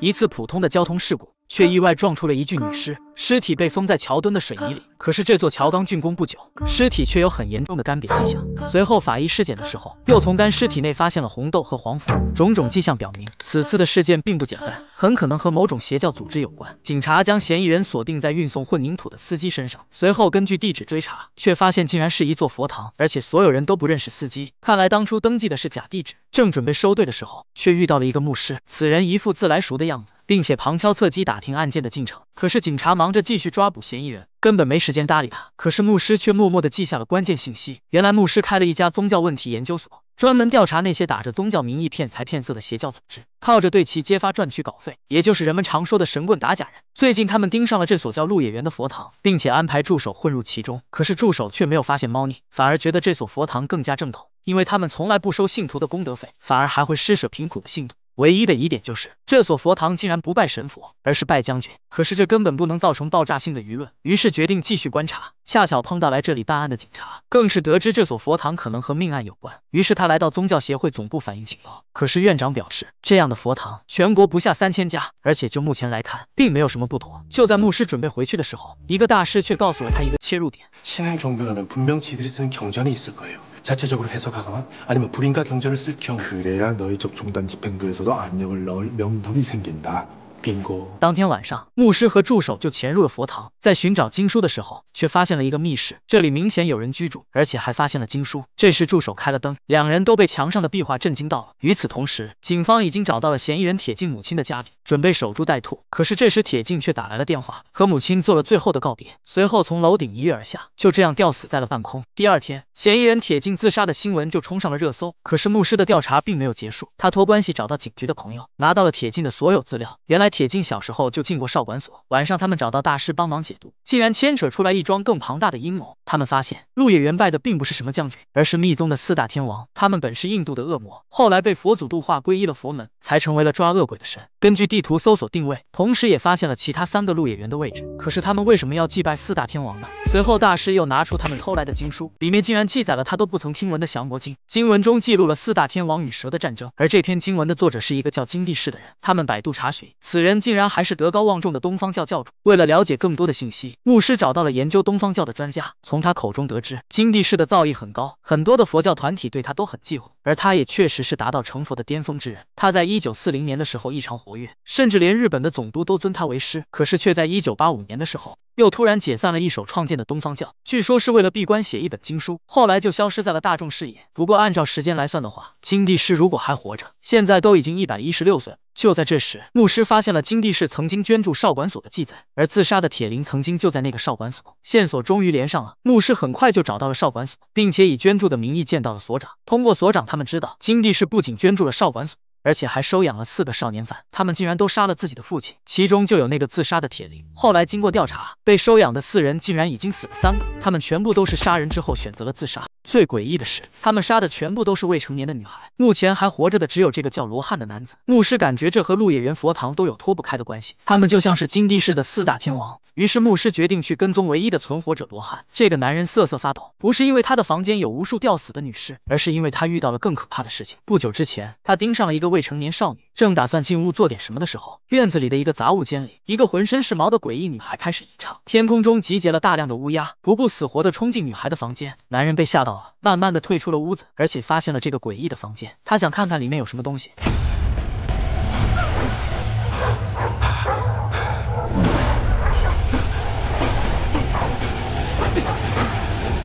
一次普通的交通事故，却意外撞出了一具女尸。尸体被封在桥墩的水泥里，可是这座桥刚竣工不久，尸体却有很严重的干瘪迹象。随后法医尸检的时候，又从干尸体内发现了红豆和黄符，种种迹象表明，此次的事件并不简单，很可能和某种邪教组织有关。警察将嫌疑人锁定在运送混凝土的司机身上，随后根据地址追查，却发现竟然是一座佛堂，而且所有人都不认识司机。看来当初登记的是假地址。正准备收队的时候，却遇到了一个牧师，此人一副自来熟的样子，并且旁敲侧击打听案件的进程。可是警察忙。忙着继续抓捕嫌疑人，根本没时间搭理他。可是牧师却默默的记下了关键信息。原来牧师开了一家宗教问题研究所，专门调查那些打着宗教名义骗财骗色的邪教组织，靠着对其揭发赚取稿费，也就是人们常说的神棍打假人。最近他们盯上了这所叫鹿野园的佛堂，并且安排助手混入其中。可是助手却没有发现猫腻，反而觉得这所佛堂更加正统，因为他们从来不收信徒的功德费，反而还会施舍贫苦的信徒。唯一的疑点就是这所佛堂竟然不拜神佛，而是拜将军。可是这根本不能造成爆炸性的舆论，于是决定继续观察。恰巧碰到来这里办案的警察，更是得知这所佛堂可能和命案有关，于是他来到宗教协会总部反映情况。可是院长表示，这样的佛堂全国不下三千家，而且就目前来看，并没有什么不妥。就在牧师准备回去的时候，一个大师却告诉了他一个切入点。 자체적으로 해석하거나 아니면 불인과 경전을 쓸 경우 그래야 너희 쪽 종단 집행부에서도 압력을 넣을 명분이 생긴다. 当天晚上，牧师和助手就潜入了佛堂，在寻找经书的时候，却发现了一个密室，这里明显有人居住，而且还发现了经书。这时助手开了灯，两人都被墙上的壁画震惊到了。与此同时，警方已经找到了嫌疑人铁镜母亲的家里，准备守株待兔。可是这时铁镜却打来了电话，和母亲做了最后的告别，随后从楼顶一跃而下，就这样吊死在了半空。第二天，嫌疑人铁镜自杀的新闻就冲上了热搜。可是牧师的调查并没有结束，他托关系找到警局的朋友，拿到了铁镜的所有资料。原来。铁镜小时候就进过少管所。晚上，他们找到大师帮忙解毒，竟然牵扯出来一桩更庞大的阴谋。他们发现，陆野原拜的并不是什么将军，而是密宗的四大天王。他们本是印度的恶魔，后来被佛祖度化，皈依了佛门，才成为了抓恶鬼的神。根据地图搜索定位，同时也发现了其他三个陆野原的位置。可是他们为什么要祭拜四大天王呢？随后，大师又拿出他们偷来的经书，里面竟然记载了他都不曾听闻的降魔经。经文中记录了四大天王与蛇的战争，而这篇经文的作者是一个叫金帝士的人。他们百度查询此。人竟然还是德高望重的东方教教主。为了了解更多的信息，牧师找到了研究东方教的专家。从他口中得知，金帝师的造诣很高，很多的佛教团体对他都很忌讳。而他也确实是达到成佛的巅峰之人。他在一九四零年的时候异常活跃，甚至连日本的总督都尊他为师。可是却在一九八五年的时候，又突然解散了一手创建的东方教，据说是为了闭关写一本经书，后来就消失在了大众视野。不过按照时间来算的话，金帝师如果还活着，现在都已经一百一十六岁。就在这时，牧师发现了金地市曾经捐助少管所的记载，而自杀的铁林曾经就在那个少管所，线索终于连上了。牧师很快就找到了少管所，并且以捐助的名义见到了所长。通过所长，他们知道金地市不仅捐助了少管所。而且还收养了四个少年犯，他们竟然都杀了自己的父亲，其中就有那个自杀的铁林。后来经过调查，被收养的四人竟然已经死了三个，他们全部都是杀人之后选择了自杀。最诡异的是，他们杀的全部都是未成年的女孩，目前还活着的只有这个叫罗汉的男子。牧师感觉这和鹿野园佛堂都有脱不开的关系，他们就像是金地市的四大天王。于是牧师决定去跟踪唯一的存活者罗汉。这个男人瑟瑟发抖，不是因为他的房间有无数吊死的女尸，而是因为他遇到了更可怕的事情。不久之前，他盯上了一个。未成年少女正打算进屋做点什么的时候，院子里的一个杂物间里，一个浑身是毛的诡异女孩开始吟唱。天空中集结了大量的乌鸦，不顾死活的冲进女孩的房间。男人被吓到了，慢慢的退出了屋子，而且发现了这个诡异的房间。他想看看里面有什么东西。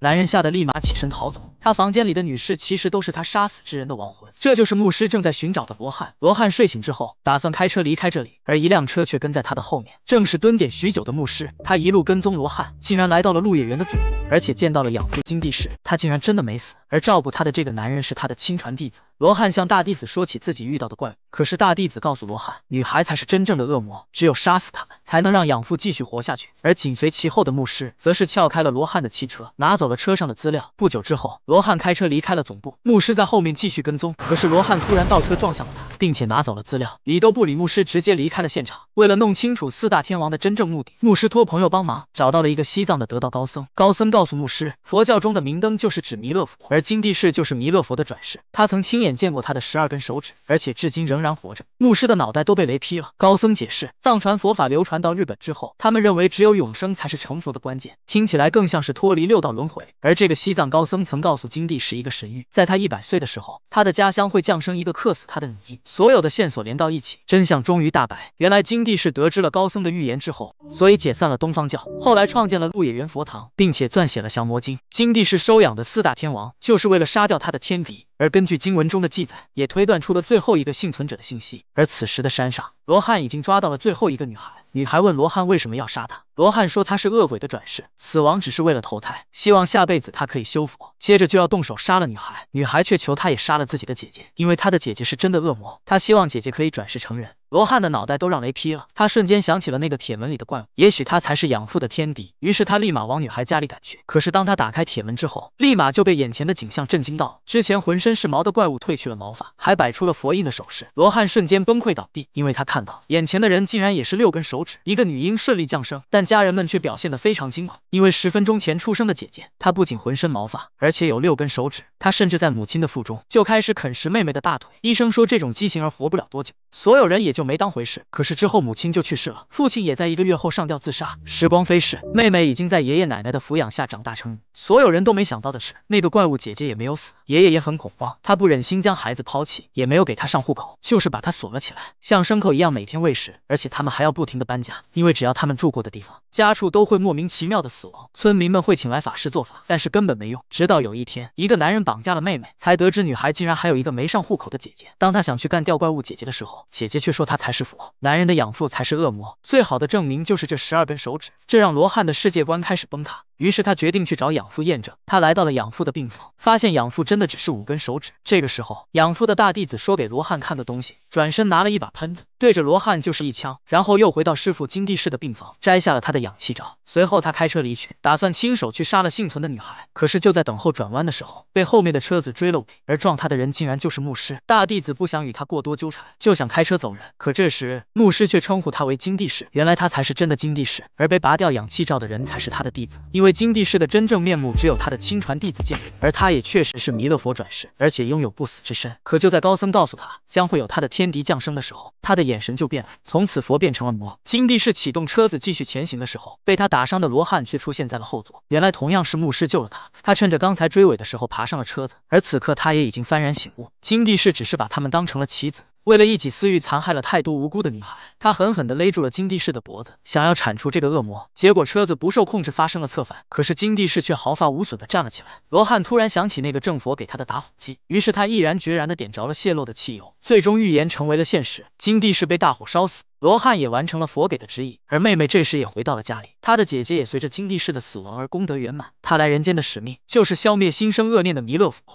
男人吓得立马起身逃走。他房间里的女士其实都是他杀死之人的亡魂，这就是牧师正在寻找的罗汉。罗汉睡醒之后，打算开车离开这里，而一辆车却跟在他的后面，正是蹲点许久的牧师。他一路跟踪罗汉，竟然来到了鹿野园的总部，而且见到了养父金地时，他竟然真的没死。而照顾他的这个男人是他的亲传弟子罗汉，向大弟子说起自己遇到的怪物，可是大弟子告诉罗汉，女孩才是真正的恶魔，只有杀死他们，才能让养父继续活下去。而紧随其后的牧师，则是撬开了罗汉的汽车，拿走了车上的资料。不久之后，罗汉开车离开了总部，牧师在后面继续跟踪。可是罗汉突然倒车撞向了他，并且拿走了资料，理都不理牧师，直接离开了现场。为了弄清楚四大天王的真正目的，牧师托朋友帮忙，找到了一个西藏的得道高僧。高僧告诉牧师，佛教中的明灯就是指弥勒佛，而金地士就是弥勒佛的转世，他曾亲眼见过他的十二根手指，而且至今仍然活着。牧师的脑袋都被雷劈了。高僧解释，藏传佛法流传到日本之后，他们认为只有永生才是成佛的关键，听起来更像是脱离六道轮回。而这个西藏高僧曾告诉金地是一个神谕，在他一百岁的时候，他的家乡会降生一个克死他的女。所有的线索连到一起，真相终于大白。原来金地士得知了高僧的预言之后，所以解散了东方教，后来创建了鹿野园佛堂，并且撰写了《降魔经》。金地士收养的四大天王。就是为了杀掉他的天敌，而根据经文中的记载，也推断出了最后一个幸存者的信息。而此时的山上，罗汉已经抓到了最后一个女孩。女孩问罗汉为什么要杀他，罗汉说他是恶鬼的转世，死亡只是为了投胎，希望下辈子他可以修佛。接着就要动手杀了女孩，女孩却求他也杀了自己的姐姐，因为她的姐姐是真的恶魔，他希望姐姐可以转世成人。罗汉的脑袋都让雷劈了，他瞬间想起了那个铁门里的怪物，也许他才是养父的天敌。于是他立马往女孩家里赶去。可是当他打开铁门之后，立马就被眼前的景象震惊到了。之前浑身是毛的怪物褪去了毛发，还摆出了佛印的手势。罗汉瞬间崩溃倒地，因为他看到眼前的人竟然也是六根手指。一个女婴顺利降生，但家人们却表现得非常惊恐，因为十分钟前出生的姐姐，她不仅浑身毛发，而且有六根手指。她甚至在母亲的腹中就开始啃食妹妹的大腿。医生说这种畸形儿活不了多久，所有人也就。就没当回事，可是之后母亲就去世了，父亲也在一个月后上吊自杀。时光飞逝，妹妹已经在爷爷奶奶的抚养下长大成人。所有人都没想到的是，那个怪物姐姐也没有死，爷爷也很恐慌，他不忍心将孩子抛弃，也没有给他上户口，就是把他锁了起来，像牲口一样每天喂食，而且他们还要不停的搬家，因为只要他们住过的地方，家畜都会莫名其妙的死亡，村民们会请来法师做法，但是根本没用。直到有一天，一个男人绑架了妹妹，才得知女孩竟然还有一个没上户口的姐姐。当他想去干掉怪物姐姐的时候，姐姐却说。他才是佛，男人的养父才是恶魔。最好的证明就是这十二根手指，这让罗汉的世界观开始崩塌。于是他决定去找养父验证。他来到了养父的病房，发现养父真的只是五根手指。这个时候，养父的大弟子说给罗汉看的东西，转身拿了一把喷子，对着罗汉就是一枪，然后又回到师傅金地士的病房，摘下了他的氧气罩。随后他开车离去，打算亲手去杀了幸存的女孩。可是就在等候转弯的时候，被后面的车子追了尾，而撞他的人竟然就是牧师大弟子。不想与他过多纠缠，就想开车走人。可这时牧师却称呼他为金地士，原来他才是真的金地士，而被拔掉氧气罩的人才是他的弟子，因为。金帝市的真正面目只有他的亲传弟子见过，而他也确实是弥勒佛转世，而且拥有不死之身。可就在高僧告诉他将会有他的天敌降生的时候，他的眼神就变了，从此佛变成了魔。金帝市启动车子继续前行的时候，被他打伤的罗汉却出现在了后座。原来同样是牧师救了他，他趁着刚才追尾的时候爬上了车子，而此刻他也已经幡然醒悟，金帝市只是把他们当成了棋子。为了一己私欲，残害了太多无辜的女孩，他狠狠的勒住了金地士的脖子，想要铲除这个恶魔。结果车子不受控制发生了侧翻，可是金地士却毫发无损的站了起来。罗汉突然想起那个正佛给他的打火机，于是他毅然决然的点着了泄漏的汽油，最终预言成为了现实。金地士被大火烧死，罗汉也完成了佛给的指引。而妹妹这时也回到了家里，她的姐姐也随着金地士的死亡而功德圆满。他来人间的使命就是消灭心生恶念的弥勒佛。